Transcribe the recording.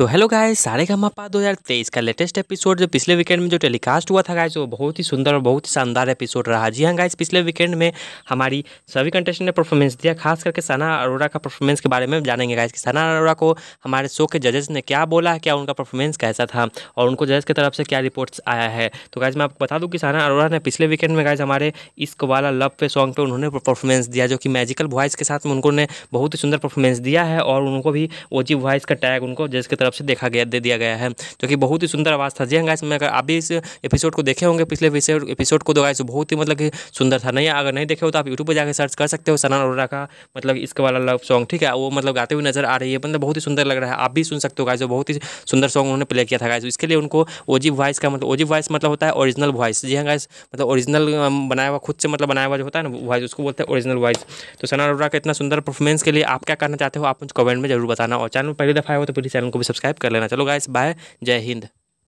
तो hello guys सारे का मापा दो का लेटेस्ट एपिसोड जो पिछले वीकेंड में जो टेलीकास्ट हुआ था गाइस वो बहुत ही सुंदर और बहुत ही शानदार एपिसोड रहा जी हाँ गाइस पिछले वीकेंड में हमारी सभी कंटेस्टेंट ने परफॉर्मेंस दिया खास करके सना अरोड़ा का परफॉर्मेंस के बारे में जानेंगे गाइस कि सना अरोड़ा को हमारे शो के जजेस ने क्या बोला क्या उनका परफॉर्मेंस कैसा था और उनको जजेस की तरफ से क्या रिपोर्ट्स आया है तो गाइज मैं आपको बता दूँ कि सना अरोड़ा ने पिछले वीकेंड में गाइज हमारे इश्क वाला लव पे सॉन्ग पर उन्होंने परफॉर्मेंस दिया जो कि मैजिकल वॉइस के साथ में उनको ने बहुत ही सुंदर परफॉर्मेंस दिया है और उनको भी ओ जी वॉइस का टैग उनको जजेस की तरफ तरफ से देखा गया दे दिया गया है जो कि बहुत ही सुंदर आवाज़ था जी हाँ गाइस मैं अगर आप भी इस एपिसोड को देखे होंगे पिछले एपिसोड को तो गाइस बहुत ही मतलब कि सुंदर था नहीं अगर नहीं देखे हो तो आप यूट्यूब पर जाकर सर्च कर सकते हो सना अरोरा का मतलब इसका वाला लव सॉन्ग ठीक है वो मतलब गाते हुए नजर आ रही है मतलब बहुत ही सुंदर लग रहा है आप भी सुन सकते हो गाइस बहुत ही सुंदर सॉन्ग उन्होंने प्ले किया था गाइस इसके लिए उनको ओजी वॉइस का मतलब ओजी वॉइस मतलब होता है ओरिजिनल वॉइस जी हाँ गाइस मतलब ओरिजिनल बनाया हुआ खुद से मतलब बनाया हुआ जो होता है ना वॉइस उसको बोलते हैं ओरिजिनल वॉइस तो सना अरोरा का इतना सुंदर परफॉर्मेंस के लिए आप क्या करना चाहते हो आप मुझे कमेंट में जरूर बताना और चैनल पहली दफ़ा आए हो तो प्लीज़ चैनल को भी सब्सक्राइब सब्सक्राइब कर लेना चलो गाइस बाय जय हिंद